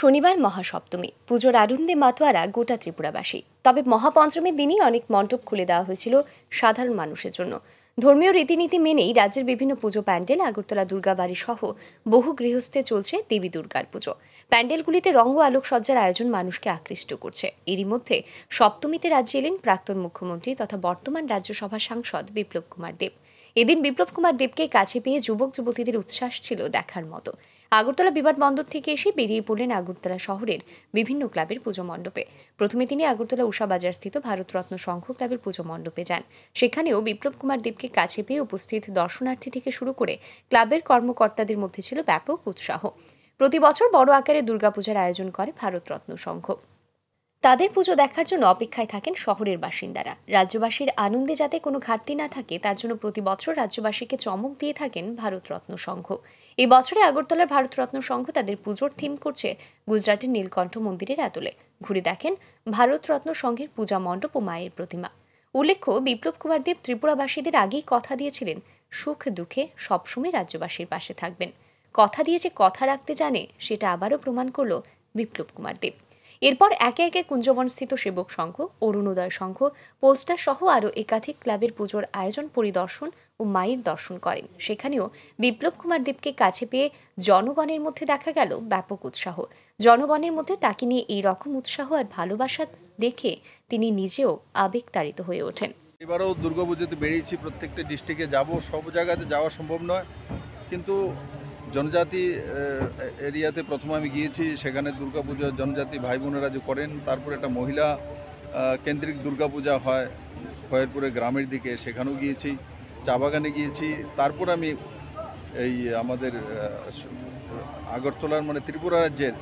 শনিবার মহাসপ্তমী পুজোর আনন্দে মাতোয়ারা গোটা ত্রিপুরাবাসী তবে মহাপঞ্চমীর দিনই অনেক মণ্ডপ খুলে দেওয়া হয়েছিল সাধারণ মানুষের জন্য ধর্মীয় রীতিনীতি মেনেই রাজ্যের বিভিন্ন পুজো প্যান্ডেল আগরতলা দুর্গাবাড়ি সহ বহু গৃহস্থে চলছে দেবী দুর্গার পুজো প্যান্ডেলগুলিতে রঙ্গ আলোকসজ্জার আয়োজন মানুষকে আকৃষ্ট করছে এরই মধ্যে সপ্তমীতে রাজ্যে এলেন প্রাক্তন মুখ্যমন্ত্রী তথা বর্তমান রাজ্যসভা সাংসদ বিপ্লব কুমার দেব এদিন বিপ্লব কুমার দেবকে কাছে পেয়ে যুবক যুবতীদের উচ্ছ্বাস ছিল দেখার মতো আগরতলা বিমানবন্দর থেকে এসে বেরিয়ে পড়লেন আগরতলা শহরের বিভিন্ন ক্লাবের পুজো মণ্ডপে প্রথমে তিনি আগরতলা উষাবাজার স্থিত ভারতরত্ন সংঘ ক্লাবের পুজো মণ্ডপে যান সেখানেও বিপ্লব কুমার দেবকে কাছে পেয়ে উপস্থিত দর্শনার্থী থেকে শুরু করে ক্লাবের কর্মকর্তাদের মধ্যে ছিল ব্যাপক উৎসাহ প্রতি বছর বড় আকারে দুর্গাপূজার আয়োজন করে ভারতরত্ন সংঘ তাদের পুজো দেখার জন্য অপেক্ষায় থাকেন শহরের বাসিন্দারা রাজ্যবাসীর আনন্দে যাতে কোনো ঘাটতি না থাকে তার জন্য প্রতি বছর রাজ্যবাসীকে চমক দিয়ে থাকেন ভারতরত্ন সংঘ এই বছরে আগরতলার ভারতরত্ন সংঘ তাদের পুজোর থিম করছে গুজরাটের নীলকণ্ঠ মন্দিরের আতলে ঘুরে দেখেন ভারতরত্ন সংঘের পূজা মণ্ডপ ও মায়ের প্রতিমা উল্লেখ্য বিপ্লব কুমার দেব ত্রিপুরাবাসীদের আগেই কথা দিয়েছিলেন সুখ দুঃখে সবসময় রাজ্যবাসীর পাশে থাকবেন কথা দিয়ে যে কথা রাখতে জানে সেটা আবারও প্রমাণ করল বিপ্লব কুমার দেব এরপর একে একে কুঞ্জবনস্থিত সেবক সংঘ অরুণোদয় সংঘ পোলস্টার সহ আরও একাধিক ক্লাবের পুজোর আয়োজন পরিদর্শন ও মায়ের দর্শন করেন সেখানেও বিপ্লব কুমার দেবকে কাছে পেয়ে জনগণের মধ্যে দেখা গেল ব্যাপক উৎসাহ জনগণের মধ্যে তাকে নিয়ে এই রকম উৎসাহ আর ভালোবাসা দেখে তিনি নিজেও আবেগতাড়িত হয়ে ওঠেন এবারও দুর্গাপুজোতে বেরিয়েছি প্রত্যেকটা ডিস্ট্রিক্টে যাব সব জায়গাতে যাওয়া সম্ভব নয় কিন্তু জনজাতি এরিয়াতে প্রথমে আমি গিয়েছি সেখানে দুর্গাপূজা জনজাতি ভাই বোনেরা যে করেন তারপরে একটা মহিলা কেন্দ্রিক দুর্গাপূজা হয় খয়েরপুরে গ্রামের দিকে সেখানেও গিয়েছি চা বাগানে গিয়েছি তারপর আমি এই আমাদের আগরতলার মানে ত্রিপুরা রাজ্যের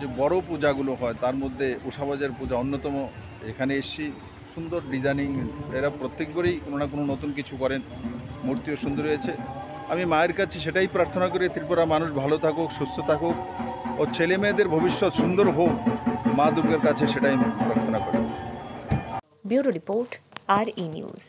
যে বড় পূজাগুলো হয় তার মধ্যে উষাবাজের পূজা অন্যতম এখানে এসছি সুন্দর ডিজাইনিং এরা প্রত্যেকবারই কোনো না কোনো নতুন কিছু করেন মূর্তিও সুন্দর হয়েছে আমি মায়ের কাছে সেটাই প্রার্থনা করি ত্রিপুরা মানুষ ভালো থাকুক সুস্থ থাকুক ও ছেলে মেয়েদের ভবিষ্যৎ সুন্দর হোক মা দুর্গার কাছে সেটাই প্রার্থনা করি ব্যুরো রিপোর্ট আর ই নিউজ